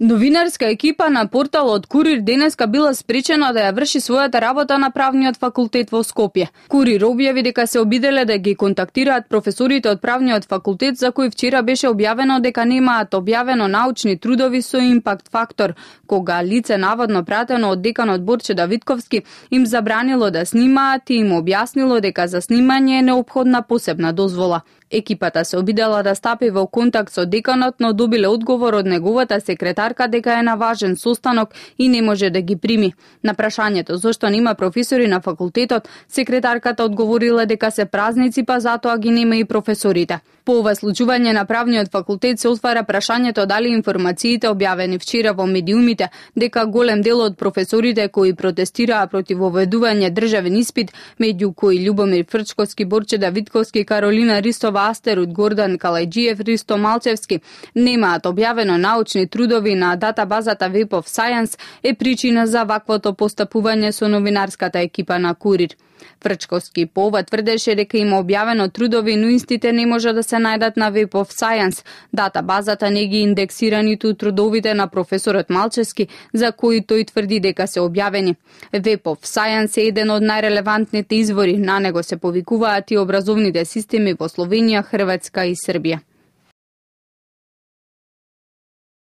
Новинарска екипа на порталот Курир денеска била спречена да ја врши својата работа на правниот факултет во Скопје. Курир објави дека се обиделе да ги контактираат професорите од правниот факултет за кои вчера беше објавено дека немаат објавено научни трудови со импакт фактор, кога лице наводно пратено од деканот Борче Давидковски им забранило да снимаат и им објаснило дека за снимање е необходна посебна дозвола. Екипата се обидела да стапи во контакт со деканот, но добиле одговор од неговата секретар коментарка дека е на важен состанок и не може да ги прими. На прашањето зошто нема професори на факултетот, секретарката одговорила дека се празници, па затоа ги нема и професорите. По ова случување на правниот факултет се отвара прашањето дали информациите објавени вчера во медиумите дека голем дел од професорите кои протестираа против воведување државен испит, меѓу кои Љубомир Фрчковски, Борче Давидковски, Каролина Ристова Астерут, Гордан Калајджиев, Ристо Малчевски, немаат објавено научни трудови на датабазата Web of Science е причина за ваквото постапување со новинарската екипа на Курир. Врчковски пова тврдеше дека има објавено трудови, но инстите не може да се најдат на Web of Science. Дата базата не ги индексира ниту трудовите на професорот Малчески, за кои тој тврди дека се објавени. Web of Science е еден од најрелевантните извори, на него се повикуваат и образовните системи во Словенија, Хрватска и Србија.